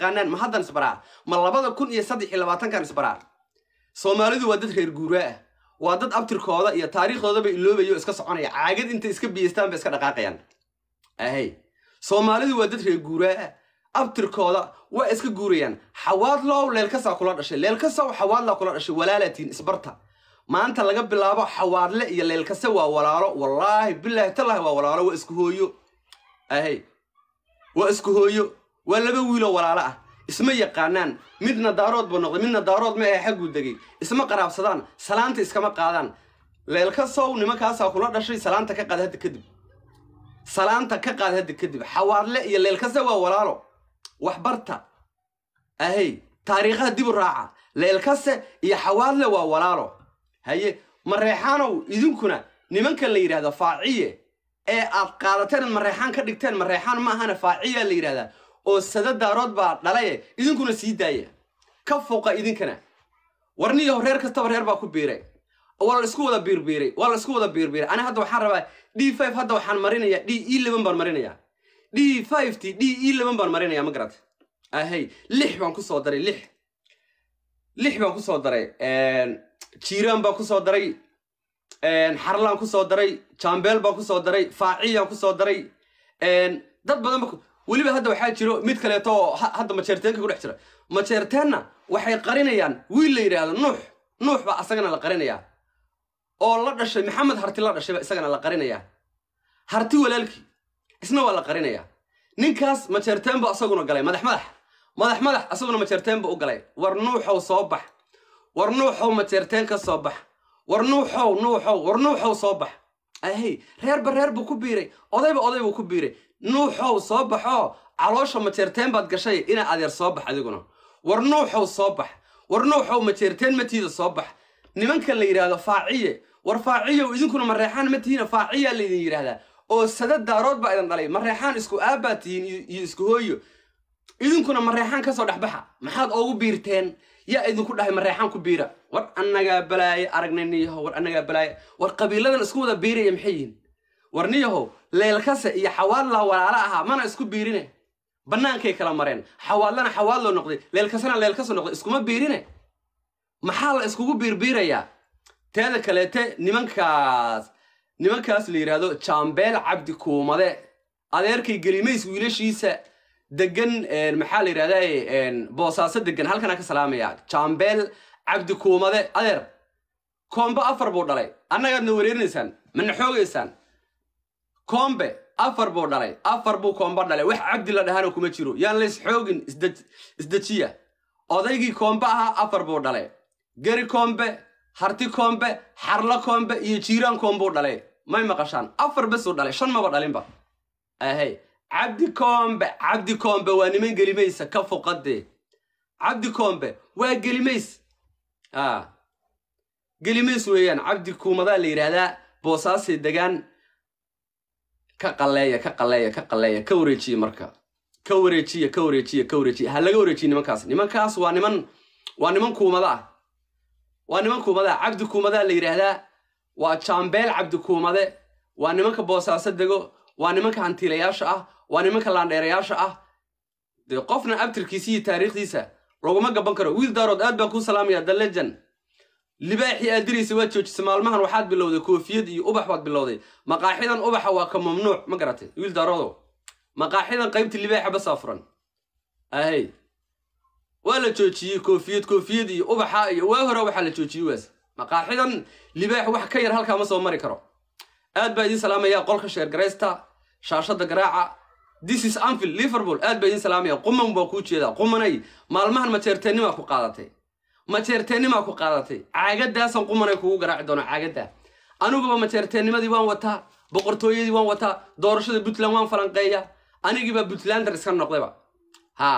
qaanan ma haddan isbaraa ma labada kun iyo saddex iyo labaatankan isbaraa soomaalidu waa dad reer guuraa ah waa dad abtirkooda iyo taariikhdoodaba iloobayo iska soconaya caagad intay iska biyaystaan bay iska dhaqaaqayaan ahay soomaalidu waa dad reer guuraa ah abtirkooda waa iska guurayaan xawaadlow leelkasaa kula dhashay leelkasow xawaadlaa kula dhashay walaalatiin isbarta maanta laga bilaabo xawaadle iyo leelkase waa walaalo wallaahi bilaahi talahi waa walaalo waa isku hooyo ahay waa isku hooyo waa laba wiiloo walaalo ah isma yaqaanaan midna daarood buu noqday midna daarood ma ee xagguu degay isma qaraabsadaan salaanta iskama qaadaan leelka sow nimankaasaa kula dhashay salaanta ka qaad hadda kadib salaanta ka qaada hadda kadib xawaarle iyo leelkase waa walaalo waxbarta barta ahey taariikhaha dibu raaca leelkase iyo xawaadle waa walaalo haye mareexaanow idinkuna nimanka la yidhahda faaciye ee aad qaadateen mareexaan ka dhigteen mareexaan ma ahana faaciyaa la yidhahdaa oo sadadaarood baa dhalaye idinkuna sii daaya ka fooqa idinkana warniyaho reer kastaba reer baa ku biiray waa la isku wada biirbiiray waa la isku wada biirbiiray ana hadda waxaan rabaa d hadda waxaan marinaya d e laban baan marinaya d t d e laban baan marinaya ma garata ahay lix baan kusoo daray lix lix baan kusoo daray jiiraan baan kusoo daray xarlaan kusoo daray jambeel baan kusoo daray faaciyaan kusoo daray dad badan weliba hadda waxaa jiro mid kaleeto oo hadda majeerteenka kudhex jira majeerteenna waxay qarinayaan wiil la yidhaahdo nuux nuux baa isagana la qarinayaa oo la dhashay maxamed harti la dhashay baa isagana la qarinayaa harti walaalkii isna waa la qarinayaa ninkaas majeerteen buu asaguna galay madax madax madax madax asaguna majeerteen buu u galay war nuuxow soo bax war nuuxow majeerteen ka soo bax war nuuxow nuuxow war nuuxow soo bax ahey reerba reer buu ku biiray odayba oday buu ku biiray nuuxow soo baxo caloosha majeerteen baad gashay inaa adeer soo bax adiguna war nuuxow soo bax war nuuxow majeerteen matiida soo bax nimanka la yidhaahdo faaciye war faaciyow idinkuna mareexaan ma tihiina faaciyaa laydin yidhaahdaa oo sada daarood baa idin dhalay mareexaan isku aabbaa tihiin iyo isku hooyo idinkuna mareexaan ka soo dhexbaxa maxaad oogu biirteen yaa idinku dhahay mareexaan ku biira war annagaa balaaye aragnaniyaho war annagaa balaaye war qabiiladan isku wada biiraya maxay yihiin warniyahow leelkase iyo xawaadlaa walaalo ahaa mana isku biirine bannaankay kala mareen xawaadlana xawaallo noqday leelkasena leelkaso noqday iskuma biirine maxaa la iskugu biirbiirayaa teeda kaleete nimankaas nimankaas la yidhaahdo jaambeel cabdi kuumade adeerkay gelimays wiilashiisa degan maxaa la yidhahdaa boosaaso degan halkanaa ka salaamaya jaambeel cabdi kuumade adeer koombo afar buu dhalay annagaadna wareerinaysaan ma naxoogaysaan koombe afar buu dhalay afar buu koombe dhalay wax cabdi la dhahana kuma jiro yaan lays xoogin isdejiya odaygii koombe ahaa afar buu dhalay geri koombe harti koombe xarlo koombe iyo jiiraan koombuu dhalay may maqashaan afar besuu dhalay shan maba dhalinba ahay cabdi koombe cabdi koombe waa niman gelimaysa ka fuqadee cabdi koombe waa gelimays gelimays weeyaan cabdi kuumadaa la yidhaahdaa boosaasay degaan ka qaleeya ka qaleeya ka qaleeya ka wareejiye marka ka wareejiya ka wareejiya ka wareejiya ha laga wareejiye nimankaas nimankaas waa niman waa niman kuumada ah waa niman kuumada ah cabdi kuumadaa la yidhaahdaa waa jaambeel cabdi kuumade waa nimanka boosaaso dego waa nimanka hantiilayaasha ah waa nimanka laandheerayaasha ah dee qofna abtirkiisa iyo taariikhdiisa laguma gaban karo wiil daarood aad baan kuu salaamaya dalejan libaaxii aad diraysa waad joojisay maalmahan waxaad bilowday koofiyad iyo ubax baad bilowday maqaaxidan ubaxa waa ka mamnuuc ma garatay wiil daarodo maqaaxidan qaybta libaaxa basaa furan ahey waa la joojiyey koofiyad koofiyad iyo ubaxa iyo waa hore waxaa la joojiyey waas maqaaxidan libaax wax ka yar halkaa ma soo mari karo aad baa idiin salaamayaa qolka sheergaraysta shaashada garaaca disis anfil liverpool aad baa idiin salaamaya quman baa kuu jeedaa qumanay maalmahan mateerteennima ku qaadatay majeerteennimaa ku qaadatay caagadaasaan qumanay kugu garaaci doona caagadaa aniguba majeerteennimadii waan wataa boqortooyadii waan wataa doorashada puntland waan falanqeeya anigiibaa puntlander iska noqdayba ha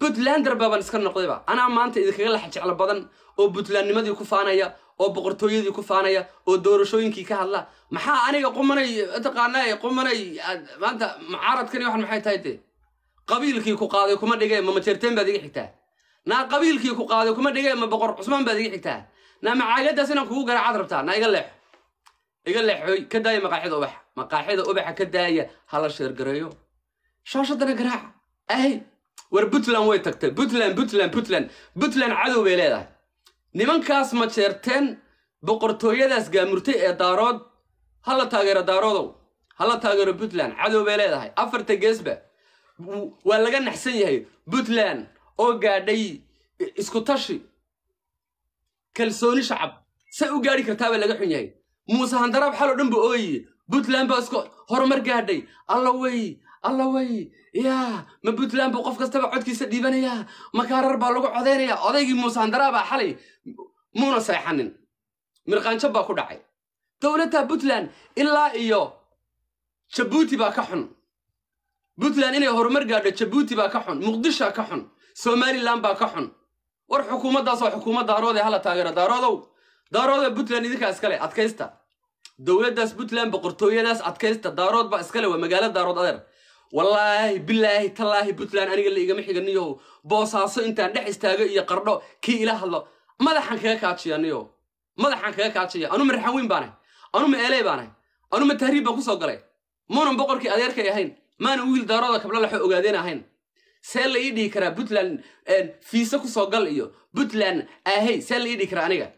puntlander baaban iska noqdayba anaa maanta idinkaga laxa jeclo badan oo puntlandnimadii ku faanaya oo boqortooyadii ku faanaya oo doorashooyinkii ka hadla maxaa aniga qumanay mataqaanaa qumanay maanta mucaaradkani waxan maxay tahay dee qabiilkii ku qaaday kuma dhigeen ma majeerteen baad iga xigtaa naa qabiilkii ku qaaday kuma dhige ma boqor cusmaan baad iga xigtaa naa macaagadaas inaan kugu garaacaad rabtaa naa iga leexo iga leexoy ka daaya maqaaxyada ubaxa maqaaxyada ubaxa ka daaya hala sheergareeyo shaashadana garaac ahy war puntland way tagtay puntland puntland puntland puntland cadow bay leedahay nimankaas ma jeerteen boqortooyadaas gaamurtay ee daarood hala taageero daaroodow hala taageero puntland cadow bay leedahay afarta geesba waa laga naxsan yahay puntland oo gaadhay isku tashi kalsooni shacab say u gaadi kartaabaa laga xun yahay muuse handaraab xaloo dhan ba ooye puntland baa isku horumar gaadhay alla wey alla wey yaa ma puntland buu qof kastaba codkiisa dhiibanayaa makaarar baa lagu codaynayaa odaygii muuse handaraabaa xalay muuna seexanin mirqaanjab baa ku dhacay dowladda puntland ilaa iyo jabuuti baa ka xun puntland inay horumar gaadho jabuuti baa ka xun muqdishaa ka xun somalilan baa ka xun war xukuumaddaasoo xukuumad daarood hala taageero daaroodow daaroodee puntland idinkaa iskale adkaysta dowladdaas puntland boqortooyadaas adkaysta daarood baa iskale waa magaalo daarood adeer wallaahi bilaahi tallaahi puntland aniga la igama xiganiyow boosaaso intaan dhex istaago iyo qardho kii ila hadlo madaxaan kaga kaajiya niyo madaxaan kaga kaajaya anuma raxan weyn baanay anuma eeley baanay anuma tahriib baan ku soo galay muunan boqorkii adeerkay ahayn maana wiil daarooda kabla ogaadeen ahayn see la ii dhihi karaa puntland fiise kusoo gal iyo puntland ahey ah, see la ii dhihi karaa aniga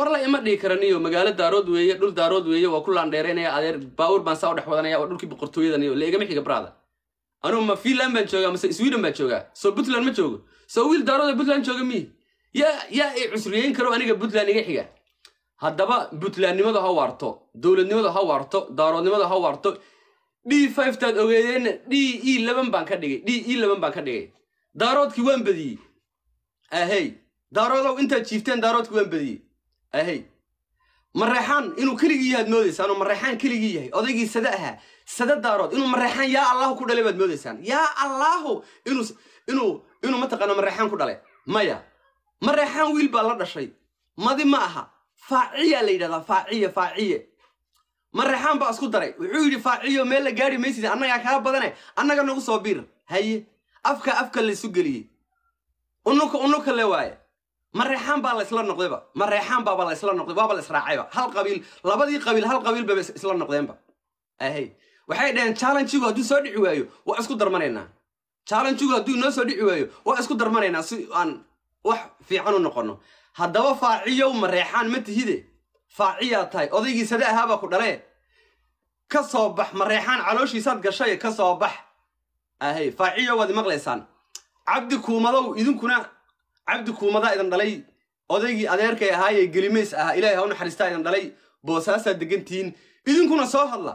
warla ima dhihi karaniyo magaalo daarood weeye dhul daarood weeye waa ku laandheeraynaya adeer baawur baan saa u dhex wadanaya waa dhulkii boqortooyadaniyo la igama xiga brada anugu ma finland baan joogaa mase sweden baan joogaa soo puntland ma joogo soo wiil daarooda puntland jooga mi yaa yaa i cusriyeyn karo aniga puntland iga xiga haddaba puntlandnimada ha waarto dowladnimada ha waarto daaroodnimada ha waarto d five taad ogeedeenna d e laban baan ka dhigay d e laban baan ka dhigay daaroodkii waan badiyey ahey daaroodow intaad jiifteen daaroodkii waan badiyey ahey mareexaan inuu keligii yahaad moodaysaan oo mareexaan keligii yahay odaygii sada ahaa sada daarood inuu mareexaan yaa allahu ku dhalay baad moodaysaan yaa allaahu inuu inuu inuu mataqaana mareexaan ku dhalay maya mareexaan wiil baa la dhashay madi ma aha faaciyaa la yidhahdaa faaciya faaciye mareexaan baa isku daray wuxuu yidhi faaciyo meel la gaari maysid annagaa kaa badane annaga nagu soo biir haye afka afka laysu geliyey unuka unuka le waaye mareexaan baa laysla noqdayba mareexaan baaba laysla noqday waaba la israacayba hal qabiil labadii qabiil hal qabiil baba isla noqdeenba ahay waxay dhaheen challenjigu hadduu soo dhici waayo waa isku darmanaynaa challenjigu hadduu inoo soo dhici waayo waa isku darmanaynaa si aan wax fiican u noqonno haddaba faaciyow mareexaan ma tihide faaciyaad tahay odaygii sade ahaabaa ku dhalee ka soo bax mareexaan calooshiisaad gashay ka soo bax ahay faaciyo waad imaqlaysaan cabdi kuumadow idinkuna cabdi kuumadaa idin dhalay odaygii adeerkay ahaayee gelimays ahaa ilaahay ha u naxariistaa idin dhalay boosaasaad degantihiin idinkuna soo hadla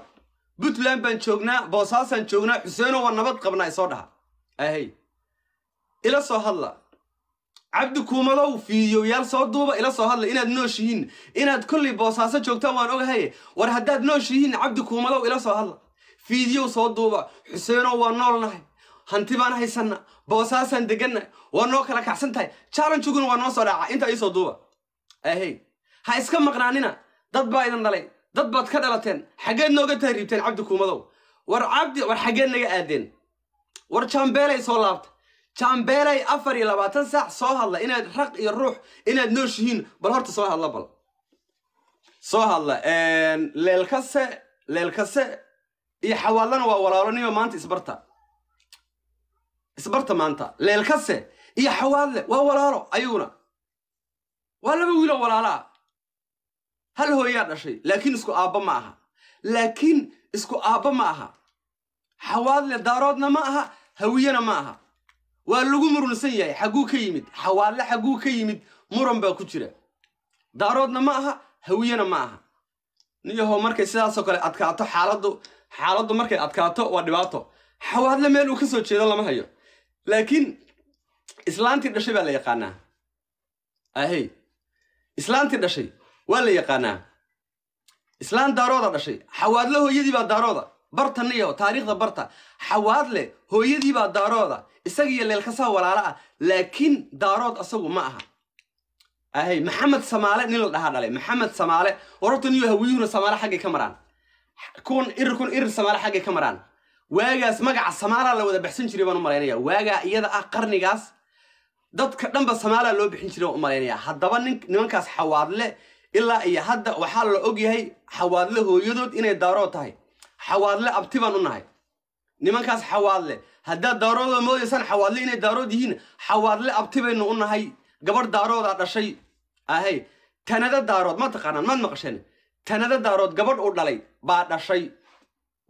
puntland baan joognaa boosaasaan joognaa xuseeno waa nabad qabnaa isoo dhaha ahay ila soo hadla cabdi kuumadow fiidiyoyaal soo duuba ila soo hadla inaad nooshihiin inaad kollay boosaaso joogtaan waan ogahaye war haddaad nooshihiin cabdi kuumadow ila soo hadla fiidiyow soo duuba xuseenow waa noolnahay hanti baan haysanna boosaasaan deganna waa noo kala kacsan tahay jaalanjuguna waa noo soo dhaaca intaa iisoo duuba ahey ha iska maqnaanina dad baa idin dhalay dad baad ka dhalateen xaggeed nooga tahriibteen cabdi kuumadow war cabdi war xaggeed naga aadeen war jambeelay soo laabta jambeley afar iyo labaatan saac soo hadla inaad raq iyo ruux inaad nooshihiin bal horta soo hadla bal soo hadla leelkase leelkase iyo xawaalana waa walaaloniyo maanta isbarta isbarta maanta leelkase iyo xawaalle waa walaalo ayuuna waa laba wiilo walaalaa ah. hal hooyaa dhashay laakiin isku aabba ma aha laakiin isku aabba ma aha xawaadle daaroodna ma aha hawiyana ma aha waa lagu murunsan yahay xagguu ka yimid xawaalle xagguu ka yimid muran baa ku jira daaroodna ma aha hawiyana ma aha niyaho markay sidaasoo kale adkaato xaaladdu xaaladdu markay adkaato waa dhibaato xawaadle meel uu ka soo jeedo lama hayo laakiin islaantii dhashay baa la yaqaanaa ahey islaantii dhashay waa la yaqaanaa islaan daarooda dhashay xawaadle hooyadii baa daarooda bartan iyo taariikhda barta xawaadle hooyadiibaa daarooda isaga leelkasaa leelkasaha walaalo ah laakiin daarood asagu ma aha ahay maxamed samaale nin la dhahaa dhalay maxamed samaale warortan iyo hawiyuhuna samaale xaggay ka maraan kun irir kun irir samaale xaggay ka maraan waagaas magaca samaalaa la wada baxsan jiray baan u malaynaya waagaa iyada ah qarnigaas dadka dhanba samaalaa loo bixin jiray baan u malaynayaa haddaba nin nimankaas xawaadle ilaa iyo hadda waxaa la og yahay xawaadle hooyadood inay daarood tahay xawaadle abti baan u nahay nimankaas xawaadle haddaad daarooda moodaysaan xawaadle inay daarood yihiin xawaadle abti baynu u nahay gabadh daaroodaa dhashay ahay tanada daarood ma taqaanaan maad maqasheen tanada daarood gabadh u dhalay baa dhashay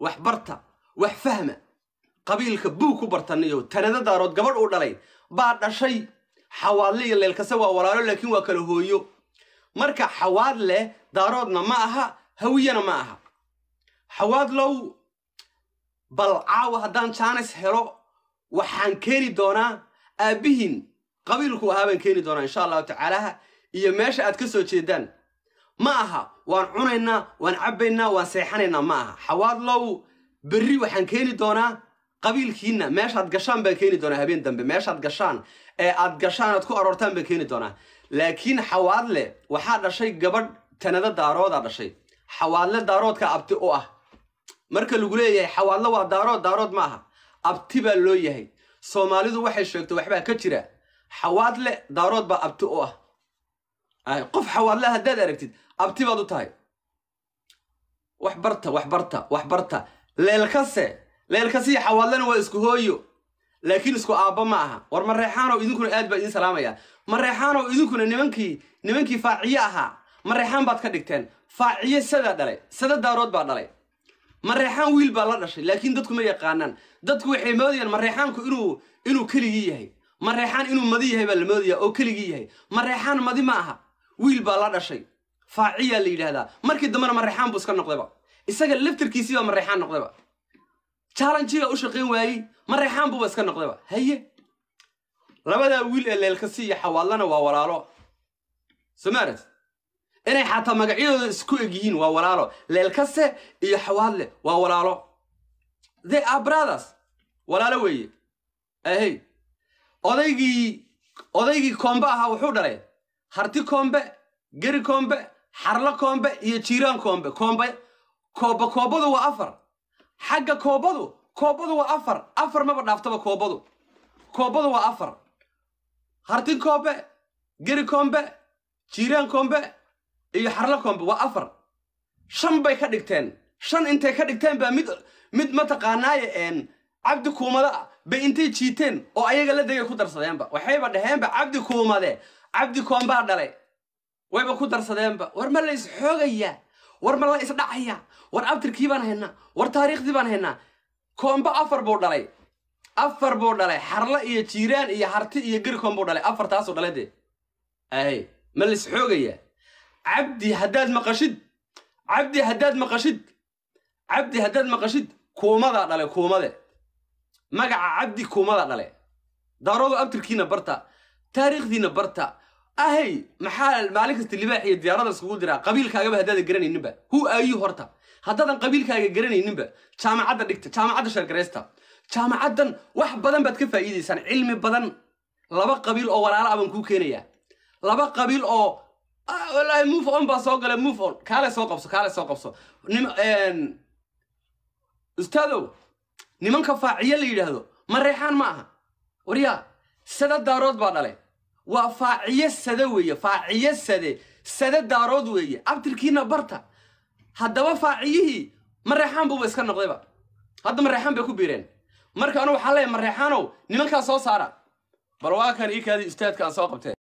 wax barta wax fahma qabiilka buug ku bartaniyo tanada daarood gabadh uu dhalay baa dhashay xawaadle iyo leelkase waa walaalo laakiin waa kala hooyo marka xawaadle daaroodna ma aha hawiyana ma aha xawaadlow bal caawa haddaan jaanis helo waxaan keeni doonaa aabbihiin qabiilku ahaa baan keeni doonaa insha allahu tacaalaha iyo meesha aad ka soo jeedaan ma aha waan cunaynaa waan cabbaynaa waan seexanaynaa ma aha xawaadlow berri waxaan keeni doonaa qabiilkiinna meeshaad gashaan baan keeni doonaa habeen dambe meeshaad gashaan ee aad gashaan aad ku aroortaan baan keeni doonaa laakiin xawaadle waxaa dhashay gabadh tanada daaroodaa dhashay xawaadle daaroodka abti u ah marka lagu leeyahay xawaadlo waa daarood daarood ma aha abti baa loo yahay soomaalidu waxay sheegto waxbaa ka jira xawaadle daarood baa abti u ah qof xawaadle haddaad aragtid abti baad u tahay wax barta wax leelkase leelkasiyo xawaadlena waa isku hooyo laakiin isku aabba ma aha war mareexaanoo idinkuna aad baa idiin salaamaya mareexaanow idinkuna nimankii nimankii faaciye ahaa mareexaan baad ka dhigteen faaciye sadaa dhalay sada daarood baa dhalay mareexaan wiil baa la dhashay laakiin dadku ma yaqaanaan dadku waxay moodayaan mareexaanku inuu inuu keligii yahay mareexaan inuu madi yahay baa la moodayaa oo keligii yahay mareexaan madi ma aha wiil baa la dhashay faaciyaa la yidhaahdaa markii dambena mareexaan buu iska noqdayba isaga laftarkiisii baa mareexaan noqdayba jaalanjiga u shaqayn waayey mareexaan buuba iska noqdayba haye labadaa wiil ee leelka siiya xawaalana waa walaalo somarat inay xataa magacyadooda isku egyihiin waa walaalo leelkase iyo xawaadle waa walaalo the abrathers walaalo weeye ahey odaygii odaygii koombe ahaa wuxuu dhalay harti koombe geri koombe xarlo koombe iyo jiiraan koombe koombe kooba koobadu waa afar xagga koobadu koobadu waa afar afar maba dhaaftaba koobadu koobadu waa afar harti koombe geri koombe jiiraan koombe iyo xarlakomba waa afar shan bay ka dhigteen shan intay ka dhigteen baa mid mid mataqaanaaye cabdi kuumada bay intay jiiteen oo ayaga la degay ku darsadeenba waxayba dhaheenba cabdi kuumade cabdi koombaa dhalay wayba ku darsadeenba war ma lays xoogayaa war ma la isdhacayaa war abtirkii baan haynaa war taariikhdii baan haynaa koomba afar buu dhalay afar buu dhalay xarla iyo jiiraan iyo harti iyo geri koombuu dhalay afartaasuu dhalay dee ma la is xoogayaa cabdi haddaad maqashid cabdi haddaad maqashid cabdi haddaad maqashid kuumadaa dhale kuumade magaca cabdi kuumadaa dhale daarodo abtirkiina barta taariikhdiina barta ahay maxaa maalin kasta libaax iyo diyaarada iskugu diraa qabiilkaagaba haddaadan garanayninba hu aayuu horta haddaadan qabiilkaaga garanayninba jaamacadda dhigta jaamacadda sheergaraysta jaamacaddan wax badan baad ka faa'iidaysaan cilmi badan laba qabiil oo walaala abaan kuu keenayaa laba qabiil oo walahi move on baa soo galay move on kaale soo qabso kaale soo qabso nim ustaadow nimanka faaciye la yidhaahdo ma reexaan ma aha waryaa sada daarood baa dhalay waa faaciye sade weeye faaciye sade sade daarood weeye abtirkiina barta haddaba faaciyihii mareexaan buuba iska noqdayba hadda mareexaan bay ku biireen marka anu waxaa leeya mareexaanow nimankaa soo saara bal waa kan ii kaadi ustaadka aan soo qabtee